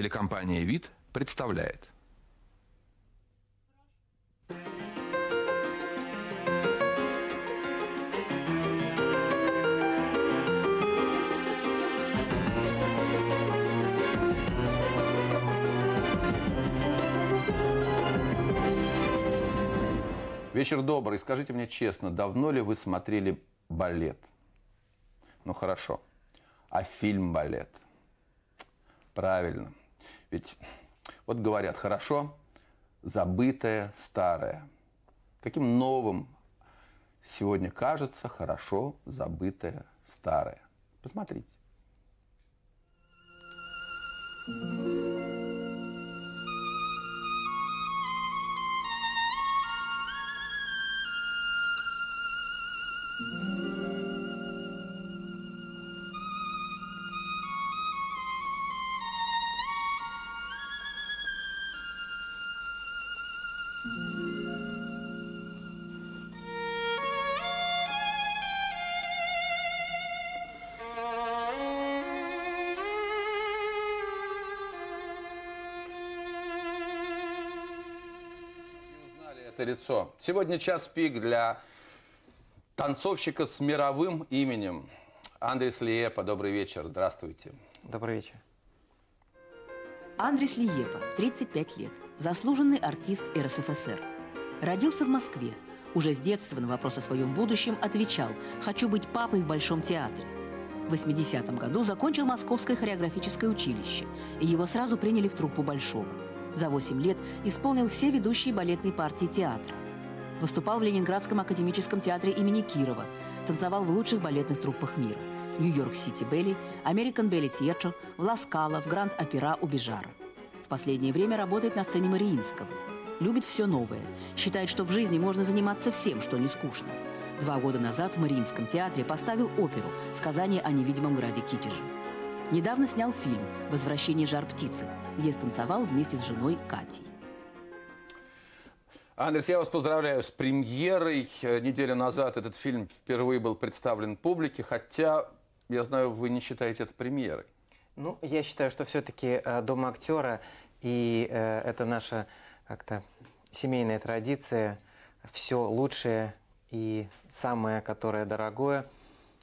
Телекомпания «Вид» представляет. Вечер добрый. Скажите мне честно, давно ли вы смотрели балет? Ну хорошо. А фильм балет? Правильно. Ведь вот говорят, хорошо, забытое старое. Каким новым сегодня кажется хорошо забытое старое? Посмотрите. thank you это лицо. Сегодня час пик для танцовщика с мировым именем. Андрес Слиепа. добрый вечер, здравствуйте. Добрый вечер. Андрей Слиепа, 35 лет, заслуженный артист РСФСР. Родился в Москве. Уже с детства на вопрос о своем будущем отвечал «Хочу быть папой в Большом театре». В 80 м году закончил Московское хореографическое училище, и его сразу приняли в труппу Большого. За 8 лет исполнил все ведущие балетные партии театра. Выступал в Ленинградском академическом театре имени Кирова, танцевал в лучших балетных труппах мира. Нью-Йорк-Сити Белли, Американ Белли Theatre, в Ласкала, в Гранд-Опера у Бижара. В последнее время работает на сцене Мариинского. Любит все новое. Считает, что в жизни можно заниматься всем, что не скучно. Два года назад в Мариинском театре поставил оперу «Сказание о невидимом граде Китеже». Недавно снял фильм «Возвращение жар птицы», где станцевал вместе с женой Катей. Андрес, я вас поздравляю с премьерой. Э, неделю назад этот фильм впервые был представлен публике, хотя, я знаю, вы не считаете это премьерой. Ну, я считаю, что все-таки э, Дом актера, и э, это наша как-то семейная традиция, все лучшее и самое, которое дорогое –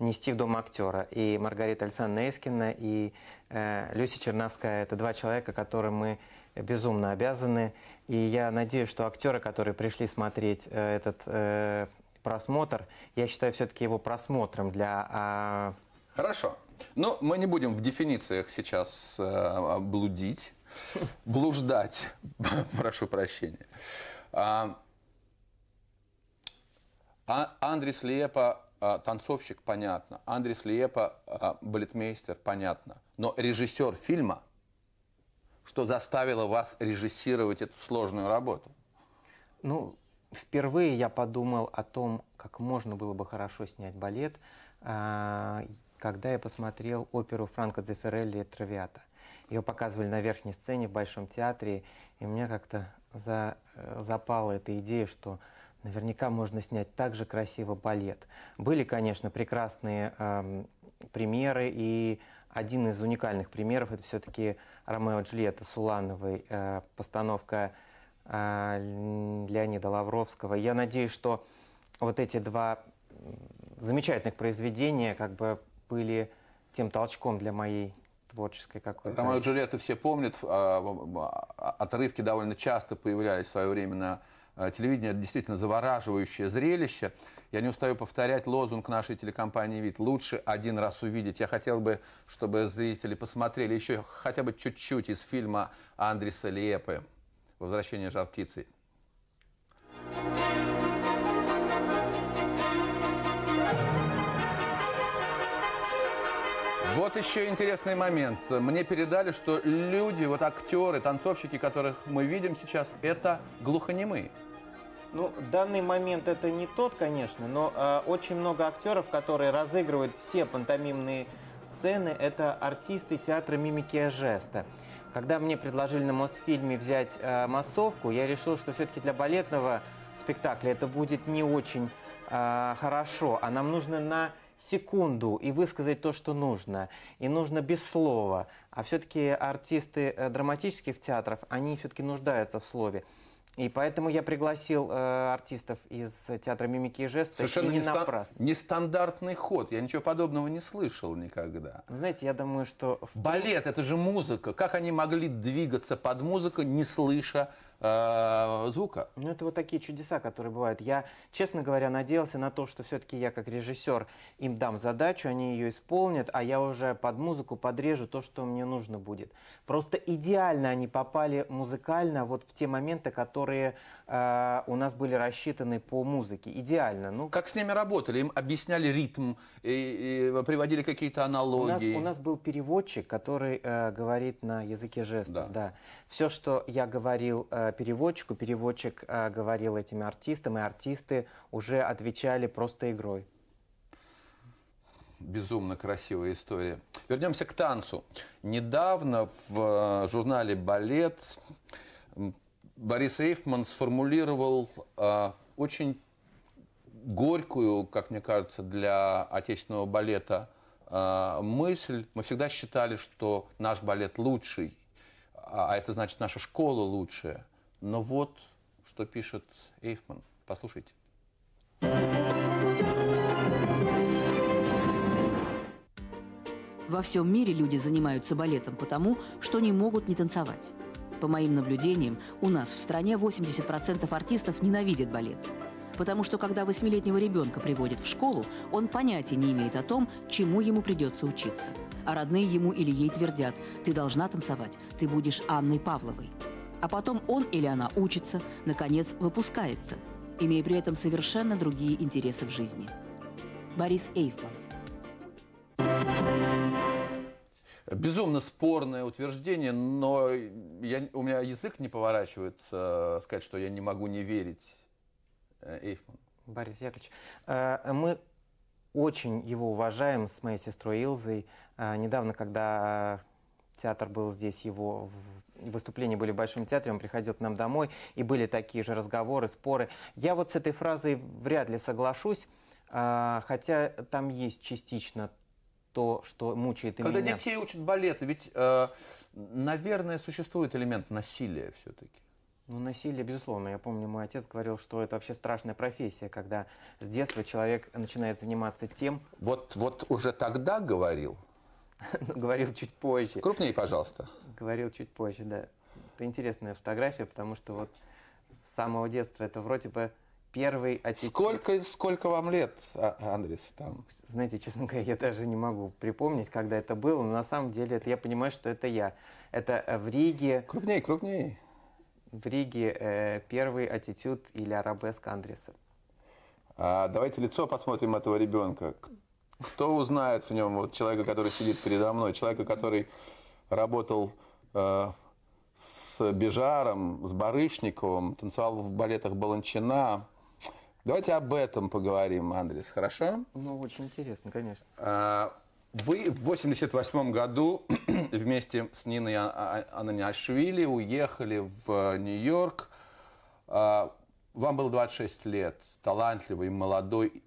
нести в Дом актера. И Маргарита Александровна Эскина, и э, Люся Чернавская – это два человека, которым мы безумно обязаны. И я надеюсь, что актеры, которые пришли смотреть э, этот э, просмотр, я считаю все-таки его просмотром для… Э... Хорошо. Но ну, мы не будем в дефинициях сейчас э, блудить, блуждать, прошу прощения. А, а Андрис Лепа а, танцовщик, понятно. Андрес Лиепа, а, балетмейстер, понятно. Но режиссер фильма, что заставило вас режиссировать эту сложную работу? Ну, впервые я подумал о том, как можно было бы хорошо снять балет, а, когда я посмотрел оперу Франко Дзефирелли «Травиата». Ее показывали на верхней сцене в Большом театре, и мне как-то за, э, запала эта идея, что наверняка можно снять так же красиво балет. Были, конечно, прекрасные э, примеры, и один из уникальных примеров это все-таки Ромео Джульетта Сулановой, э, постановка э, Леонида Лавровского. Я надеюсь, что вот эти два замечательных произведения как бы были тем толчком для моей творческой какой-то. Ромео Джульетта все помнят, а, а, отрывки довольно часто появлялись в свое время на а, телевидение – действительно завораживающее зрелище. Я не устаю повторять лозунг нашей телекомпании «Вид» – лучше один раз увидеть. Я хотел бы, чтобы зрители посмотрели еще хотя бы чуть-чуть из фильма Андреса Лепы «Возвращение жар-птицы». Вот еще интересный момент. Мне передали, что люди, вот актеры, танцовщики, которых мы видим сейчас, это глухонемые. Ну, данный момент это не тот, конечно, но э, очень много актеров, которые разыгрывают все пантомимные сцены, это артисты театра мимики и жеста. Когда мне предложили на Мосфильме взять э, массовку, я решил, что все-таки для балетного спектакля это будет не очень э, хорошо, а нам нужно на секунду и высказать то, что нужно. И нужно без слова. А все-таки артисты э, драматических театров, они все-таки нуждаются в слове. И поэтому я пригласил э, артистов из театра мимики и жестов Совершенно и не напрасно. Нестандартный ход. Я ничего подобного не слышал никогда. Вы ну, знаете, я думаю, что... В... Балет это же музыка. Как они могли двигаться под музыку, не слыша Э, звука. Ну, это вот такие чудеса, которые бывают. Я, честно говоря, надеялся на то, что все-таки я как режиссер им дам задачу, они ее исполнят, а я уже под музыку подрежу то, что мне нужно будет. Просто идеально они попали музыкально вот в те моменты, которые э, у нас были рассчитаны по музыке. Идеально. Ну, как с ними работали? Им объясняли ритм, и, и приводили какие-то аналогии? У нас, у нас был переводчик, который э, говорит на языке жестов. Да. да. Все, что я говорил э, переводчику, переводчик э, говорил этим артистам, и артисты уже отвечали просто игрой. Безумно красивая история. Вернемся к танцу. Недавно в э, журнале «Балет» Борис Эйфман сформулировал э, очень горькую, как мне кажется, для отечественного балета э, мысль. Мы всегда считали, что наш балет лучший, а, а это значит, наша школа лучшая. Но вот, что пишет Эйфман. Послушайте. Во всем мире люди занимаются балетом потому, что не могут не танцевать. По моим наблюдениям, у нас в стране 80% артистов ненавидят балет. Потому что, когда восьмилетнего ребенка приводят в школу, он понятия не имеет о том, чему ему придется учиться. А родные ему или ей твердят, ты должна танцевать, ты будешь Анной Павловой. А потом он или она учится, наконец выпускается, имея при этом совершенно другие интересы в жизни. Борис Эйфман. Thank you. Безумно спорное утверждение, но я, у меня язык не поворачивается э, сказать, что я не могу не верить э, Эйфману. Борис Яковлевич, э, мы очень его уважаем с моей сестрой Илзой. Недавно, когда театр был здесь, его выступления были в Большом театре, он приходил к нам домой, и были такие же разговоры, споры. Я вот с этой фразой вряд ли соглашусь, хотя там есть частично то, что мучает и Когда меня. детей учат балету, ведь, э, наверное, существует элемент насилия все-таки. Ну, насилие, безусловно. Я помню, мой отец говорил, что это вообще страшная профессия, когда с детства человек начинает заниматься тем... Вот, вот уже тогда говорил? Ну, говорил чуть позже. Крупнее, пожалуйста. Говорил чуть позже, да. Это интересная фотография, потому что вот с самого детства это вроде бы первый аттитюд. Сколько, сколько вам лет, а, Андрес? Там? Знаете, честно говоря, я даже не могу припомнить, когда это было, но на самом деле это я понимаю, что это я. Это э, в Риге... Крупнее, крупнее. В Риге э, первый аттитюд или арабеск Андреса. А, давайте лицо посмотрим этого ребенка. Кто узнает в нем вот, человека, который сидит передо мной, человека, который работал э, с Бежаром, с Барышниковым, танцевал в балетах Баланчина, Давайте об этом поговорим, Андрес, хорошо? Ну, очень интересно, конечно. А, вы в 88 году вместе с Ниной а-, а-, Ананяшвили уехали в Нью-Йорк. Вам было 26 лет, талантливый, молодой,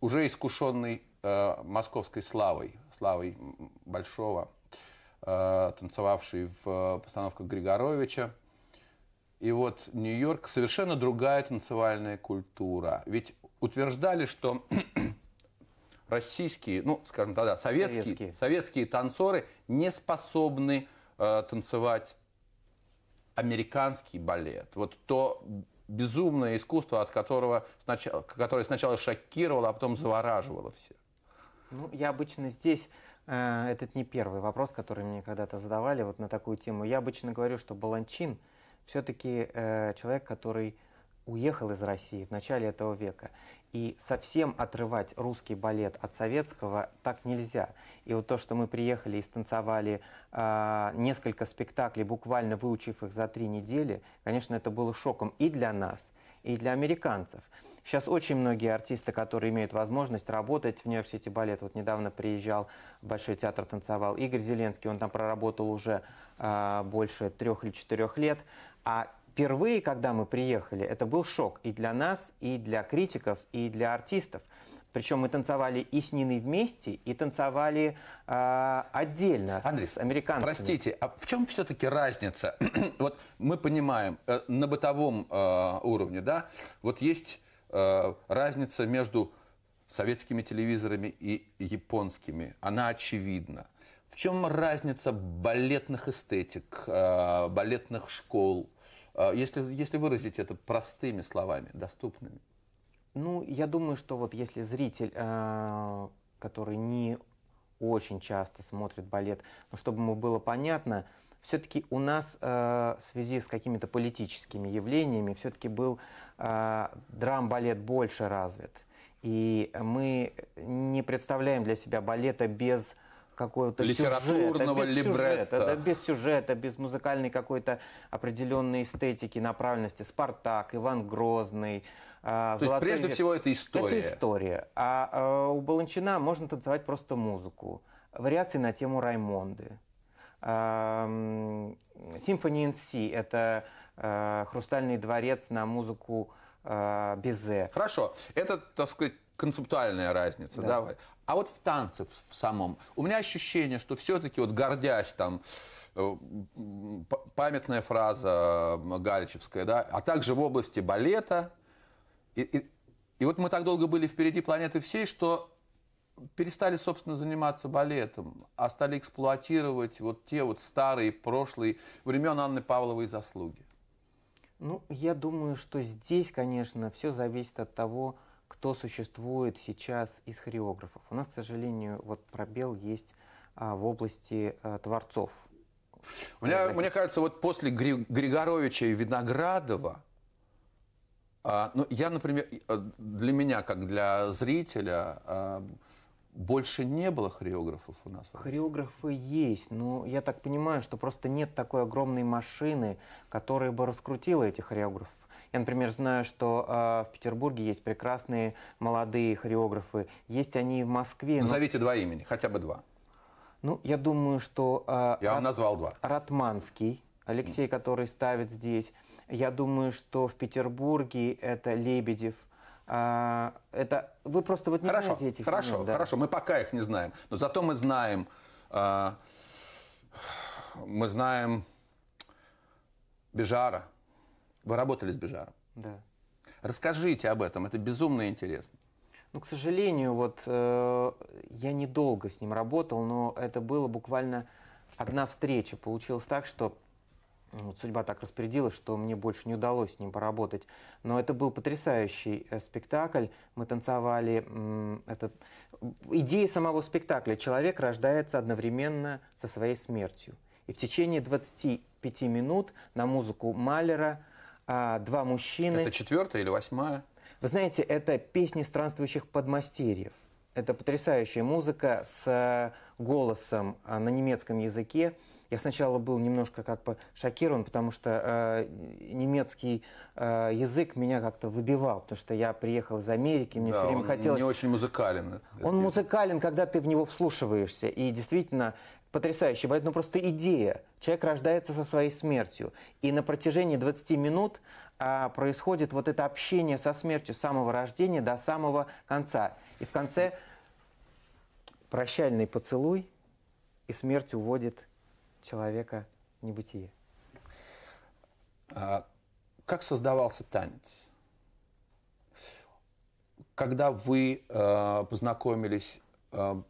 уже искушенный московской славой, славой Большого, танцевавший в постановках Григоровича. И вот Нью-Йорк совершенно другая танцевальная культура. Ведь утверждали, что российские, ну, скажем тогда, советские, советские. советские танцоры не способны э, танцевать американский балет. Вот то безумное искусство, от которого сначала, которое сначала шокировало, а потом завораживало все. Ну, я обычно здесь э, этот не первый вопрос, который мне когда-то задавали вот на такую тему. Я обычно говорю, что Баланчин – все-таки э, человек, который уехал из России в начале этого века. И совсем отрывать русский балет от советского так нельзя. И вот то, что мы приехали и станцевали э, несколько спектаклей, буквально выучив их за три недели, конечно, это было шоком и для нас, и для американцев. Сейчас очень многие артисты, которые имеют возможность работать в Нью-Йорк-Сити балет, вот недавно приезжал в Большой театр, танцевал Игорь Зеленский, он там проработал уже э, больше трех или четырех лет, а впервые, когда мы приехали, это был шок и для нас, и для критиков, и для артистов. Причем мы танцевали и с Ниной вместе, и танцевали э, отдельно Андрей, с американцами. Простите, а в чем все-таки разница? вот мы понимаем, э, на бытовом э, уровне, да, вот есть э, разница между советскими телевизорами и японскими. Она очевидна. В чем разница балетных эстетик, э, балетных школ, э, если, если выразить это простыми словами, доступными? Ну, я думаю, что вот если зритель, э, который не очень часто смотрит балет, но ну, чтобы ему было понятно, все-таки у нас э, в связи с какими-то политическими явлениями все-таки был э, драм-балет больше развит. И мы не представляем для себя балета без э, какого-то литературного сюжета, без Сюжета, без сюжета, без музыкальной какой-то определенной эстетики, направленности. Спартак, Иван Грозный. Э, То есть прежде век. всего это история. Это история. А э, у Баланчина можно танцевать просто музыку. Вариации на тему Раймонды. Э, Symphony in C – это э, «Хрустальный дворец» на музыку э, Безе. Хорошо. Это, так сказать, концептуальная разница. Да. Давай. А вот в танце в самом, у меня ощущение, что все-таки вот гордясь там, э, памятная фраза Галичевская, да, а также в области балета. И, и, и вот мы так долго были впереди планеты всей, что перестали, собственно, заниматься балетом, а стали эксплуатировать вот те вот старые, прошлые времен Анны Павловой заслуги. Ну, я думаю, что здесь, конечно, все зависит от того, кто существует сейчас из хореографов. У нас, к сожалению, вот пробел есть а, в области а, творцов. Мне, мне кажется, вот после Григоровича и Виноградова, а, ну, я, например, а, для меня, как для зрителя, а, больше не было хореографов у нас? Хореографы есть, но я так понимаю, что просто нет такой огромной машины, которая бы раскрутила этих хореографов. Я, например, знаю, что э, в Петербурге есть прекрасные молодые хореографы. Есть они в Москве. Назовите но... два имени, хотя бы два. Ну, я думаю, что... Э, я Рат... назвал два. Ратманский, Алексей, который ставит здесь. Я думаю, что в Петербурге это Лебедев. А, это вы просто вот не хорошо, знаете этих Хорошо, имен, да. хорошо, мы пока их не знаем. Но зато мы знаем... А, мы знаем Бежара, вы работали с Бежаром. Да. Расскажите об этом, это безумно интересно. Ну, к сожалению, вот э, я недолго с ним работал, но это было буквально одна встреча. Получилось так, что ну, вот судьба так распорядилась, что мне больше не удалось с ним поработать. Но это был потрясающий э, спектакль. Мы танцевали. Этот... Идея самого спектакля. Человек рождается одновременно со своей смертью. И в течение 25 минут на музыку Малера а, два мужчины. Это четвертая или восьмая? Вы знаете, это песни странствующих подмастерьев. Это потрясающая музыка с э, голосом а, на немецком языке. Я сначала был немножко как бы шокирован, потому что э, немецкий э, язык меня как-то выбивал, потому что я приехал из Америки, мне да, все время он хотелось... Он не очень музыкален. Он язык. музыкален, когда ты в него вслушиваешься. И действительно, потрясающий балет, ну просто идея. Человек рождается со своей смертью. И на протяжении 20 минут а, происходит вот это общение со смертью с самого рождения до самого конца. И в конце прощальный поцелуй, и смерть уводит человека в небытие. А, как создавался танец? Когда вы э, познакомились, э,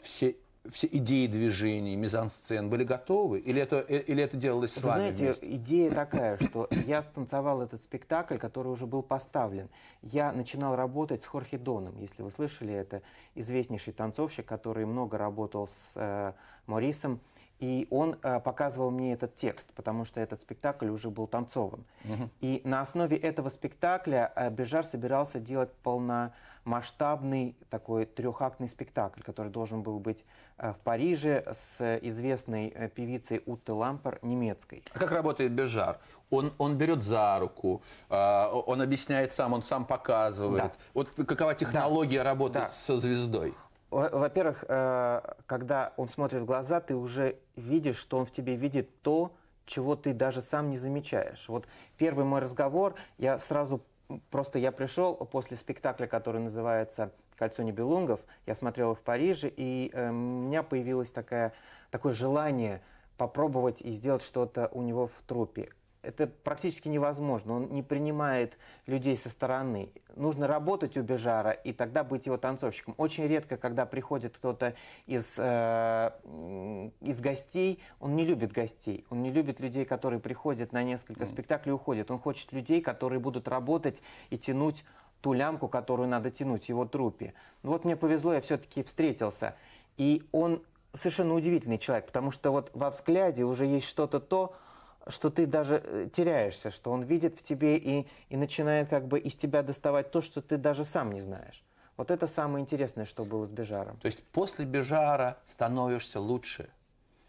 все все идеи движений, мизансцен были готовы? Или это, э, или это делалось Вы с вами знаете, вместе? идея такая, что я станцевал этот спектакль, который уже был поставлен. Я начинал работать с Хорхе Доном, если вы слышали, это известнейший танцовщик, который много работал с э, Морисом. И он э, показывал мне этот текст, потому что этот спектакль уже был танцовым. Угу. И на основе этого спектакля э, Бежар собирался делать полно масштабный такой трехактный спектакль, который должен был быть э, в Париже с известной э, певицей Утте Лампер немецкой. А как работает Бежар? Он, он берет за руку, э, он объясняет сам, он сам показывает. Да. Вот какова технология да. работы да. со звездой? Во-первых, когда он смотрит в глаза, ты уже видишь, что он в тебе видит то, чего ты даже сам не замечаешь. Вот первый мой разговор, я сразу Просто я пришел после спектакля, который называется «Кольцо небелунгов». Я смотрел его в Париже, и э, у меня появилось такое, такое желание попробовать и сделать что-то у него в трупе это практически невозможно. Он не принимает людей со стороны. Нужно работать у Бежара и тогда быть его танцовщиком. Очень редко, когда приходит кто-то из, э, из гостей, он не любит гостей. Он не любит людей, которые приходят на несколько спектаклей и уходят. Он хочет людей, которые будут работать и тянуть ту лямку, которую надо тянуть его трупе. Ну вот мне повезло, я все-таки встретился. И он совершенно удивительный человек, потому что вот во взгляде уже есть что-то то, что ты даже э, теряешься, что он видит в тебе и, и начинает как бы из тебя доставать то, что ты даже сам не знаешь. Вот это самое интересное, что было с Бежаром. То есть после Бежара становишься лучше,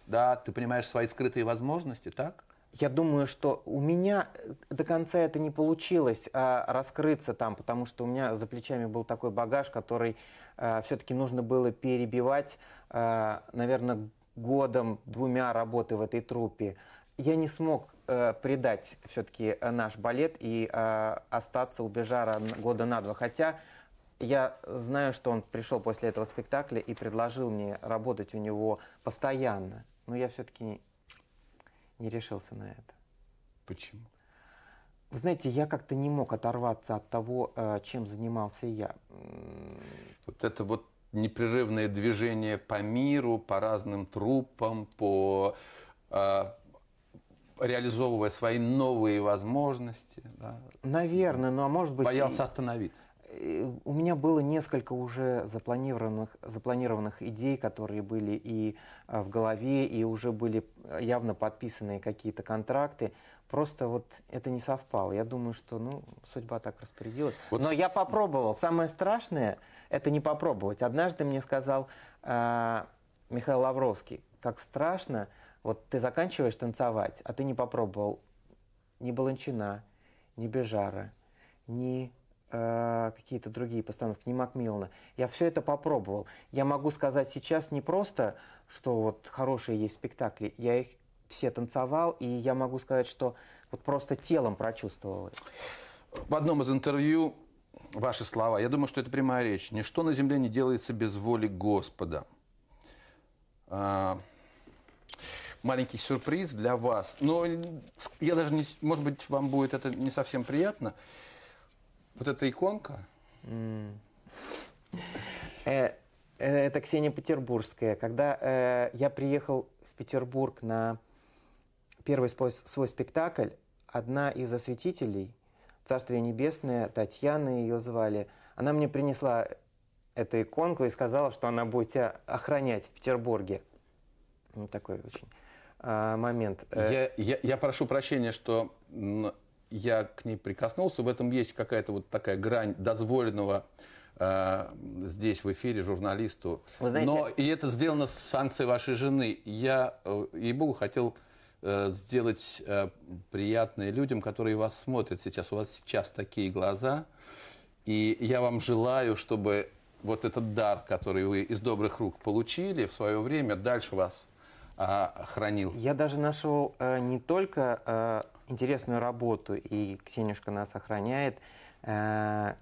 да, ты понимаешь свои скрытые возможности, так? Я думаю, что у меня э, до конца это не получилось а, раскрыться там, потому что у меня за плечами был такой багаж, который а, э, все-таки нужно было перебивать, а, наверное, годом, двумя работы в этой трупе я не смог э, предать все-таки э, наш балет и э, остаться у Бежара года на два. Хотя я знаю, что он пришел после этого спектакля и предложил мне работать у него постоянно. Но я все-таки не, не решился на это. Почему? Вы знаете, я как-то не мог оторваться от того, э, чем занимался я. Вот это вот непрерывное движение по миру, по разным трупам, по э, реализовывая свои новые возможности. Да, Наверное, ну а может быть... Боялся и... остановиться. У меня было несколько уже запланированных, запланированных идей, которые были и а, в голове, и уже были а, явно подписаны какие-то контракты. Просто вот это не совпало. Я думаю, что ну, судьба так распорядилась. Вот... Но я попробовал. Самое страшное – это не попробовать. Однажды мне сказал э, Михаил Лавровский, как страшно – вот ты заканчиваешь танцевать, а ты не попробовал ни баланчина, ни бежара, ни э, какие-то другие постановки, ни Макмиллана. Я все это попробовал. Я могу сказать сейчас не просто, что вот хорошие есть спектакли, я их все танцевал, и я могу сказать, что вот просто телом прочувствовал. В одном из интервью ваши слова, я думаю, что это прямая речь. Ничто на земле не делается без воли Господа. А, маленький сюрприз для вас. Но я даже не... Может быть, вам будет это не совсем приятно. Вот эта иконка. Э, э, это Ксения Петербургская. Когда э, я приехал в Петербург на первый свой, свой спектакль, одна из осветителей, Царствие Небесное, Татьяна ее звали, она мне принесла эту иконку и сказала, что она будет тебя охранять в Петербурге. Ну, такой очень а, момент. Э, я, я, я прошу прощения, что я к ней прикоснулся. В этом есть какая-то вот такая грань дозволенного э, здесь в эфире журналисту. Вы знаете... Но и это сделано с санкцией вашей жены. Я, э, ей-богу, хотел э, сделать э, приятное людям, которые вас смотрят сейчас. У вас сейчас такие глаза. И я вам желаю, чтобы вот этот дар, который вы из добрых рук получили в свое время, дальше вас а, хранил. Я даже нашел а, не только а, интересную работу, и Ксенюшка нас охраняет. А,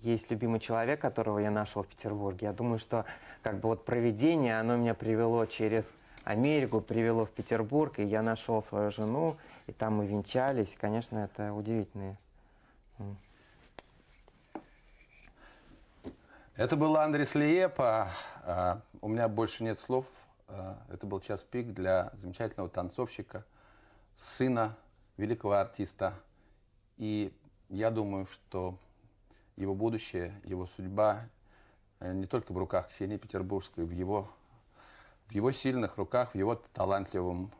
есть любимый человек, которого я нашел в Петербурге. Я думаю, что как бы вот проведение, оно меня привело через Америку, привело в Петербург, и я нашел свою жену, и там мы венчались. Конечно, это удивительное. это был Андрей Лиепа. А, у меня больше нет слов. Э, это был час пик для замечательного танцовщика, сына великого артиста. И я думаю, что его будущее, его судьба э, не только в руках Ксении Петербургской, в его, в его сильных руках, в его талантливом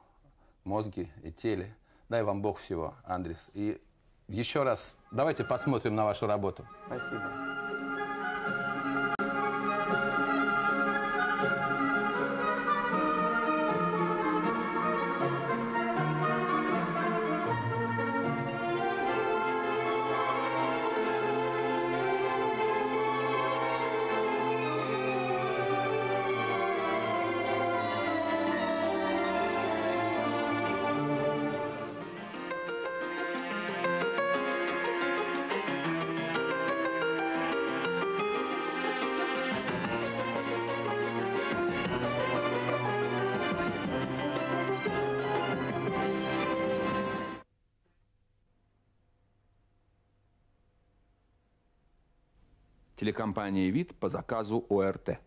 мозге и теле. Дай вам Бог всего, Андрес. И еще раз давайте посмотрим на вашу работу. Спасибо. телекомпания «Вид» по заказу ОРТ.